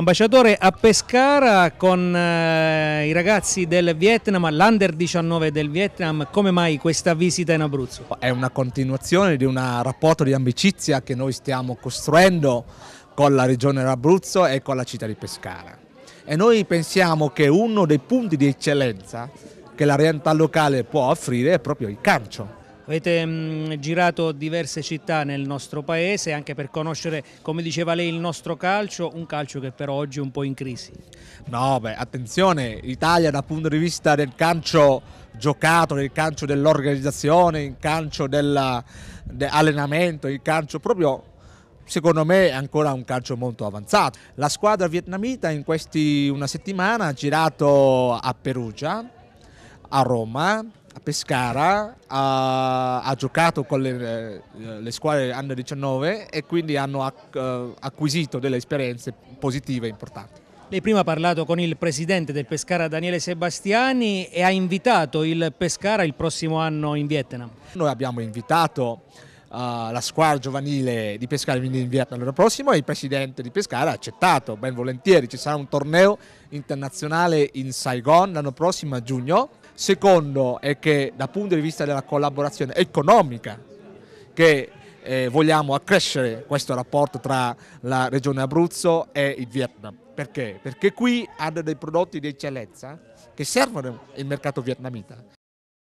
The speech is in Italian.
Ambasciatore a Pescara con eh, i ragazzi del Vietnam, l'Under 19 del Vietnam, come mai questa visita in Abruzzo? È una continuazione di un rapporto di amicizia che noi stiamo costruendo con la regione dell'Abruzzo e con la città di Pescara. E noi pensiamo che uno dei punti di eccellenza che la realtà locale può offrire è proprio il calcio Avete mh, mm, girato diverse città nel nostro paese anche per conoscere, come diceva lei, il nostro calcio, un calcio che però oggi è un po' in crisi. No, beh, attenzione, l'Italia dal punto di vista del calcio giocato, del calcio dell'organizzazione, il calcio dell'allenamento, de il calcio proprio secondo me è ancora un calcio molto avanzato. La squadra vietnamita in questa settimana ha girato a Perugia, a Roma, Pescara, ha, ha giocato con le, eh, le, squadre under 19 e quindi hanno eh, acquisito delle esperienze positive e importanti. Lei prima ha parlato con il presidente del Pescara Daniele Sebastiani e ha invitato il Pescara il prossimo anno in Vietnam. Noi abbiamo invitato Uh, la squadra giovanile di Pescara quindi in Vietnam l'anno prossimo e il presidente di Pescara ha accettato ben volentieri. Ci sarà un torneo internazionale in Saigon l'anno prossimo a giugno Secondo è che dal punto di vista della collaborazione economica che eh, vogliamo accrescere questo rapporto tra la regione Abruzzo e il Vietnam. Perché? Perché qui hanno dei prodotti di eccellenza che servono il mercato vietnamita.